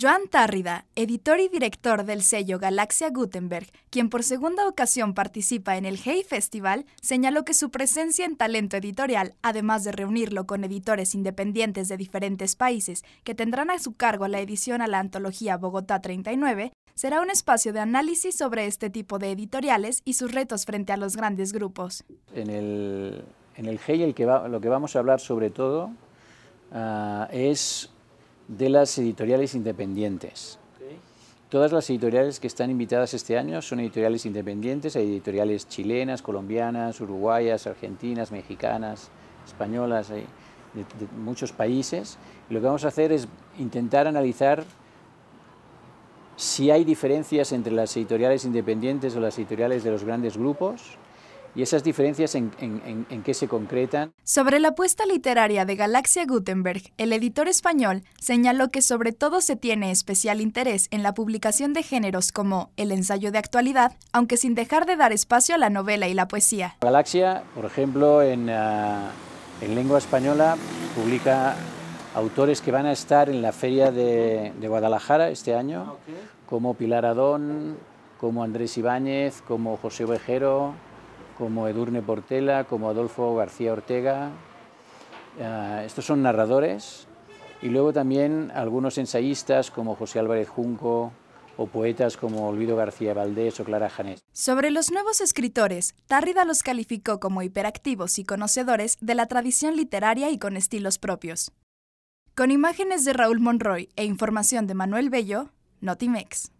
Joan Tárrida, editor y director del sello Galaxia Gutenberg, quien por segunda ocasión participa en el Hey Festival, señaló que su presencia en talento editorial, además de reunirlo con editores independientes de diferentes países que tendrán a su cargo la edición a la antología Bogotá 39, será un espacio de análisis sobre este tipo de editoriales y sus retos frente a los grandes grupos. En el, en lo que vamos a hablar sobre todo ah, es de las editoriales independientes. Todas las editoriales que están invitadas este año son editoriales independientes, hay editoriales chilenas, colombianas, uruguayas, argentinas, mexicanas, españolas, de, muchos países. lo que vamos a hacer es intentar analizar si hay diferencias entre las editoriales independientes o las editoriales de los grandes grupos, y esas diferencias en, qué se concretan. Sobre la apuesta literaria de Galaxia Gutenberg, el editor español señaló que sobre todo se tiene especial interés en la publicación de géneros como el ensayo de actualidad, aunque sin dejar de dar espacio a la novela y la poesía. Galaxia, por ejemplo, en, ah, lengua española publica autores que van a estar en la feria de, Guadalajara este año, ah, como Pilar Adón, como Andrés Ibáñez, como José Ovejero, como Edurne Portela, como Adolfo García Ortega. Ah, estos son narradores y luego también algunos ensayistas como José Álvarez Junco o poetas como Olvido García Valdés o Clara Janés. Sobre los nuevos escritores, Tárrida los calificó como hiperactivos y conocedores de la tradición literaria y con estilos propios. Con imágenes de Raúl Monroy e información de Manuel Bello, Notimex.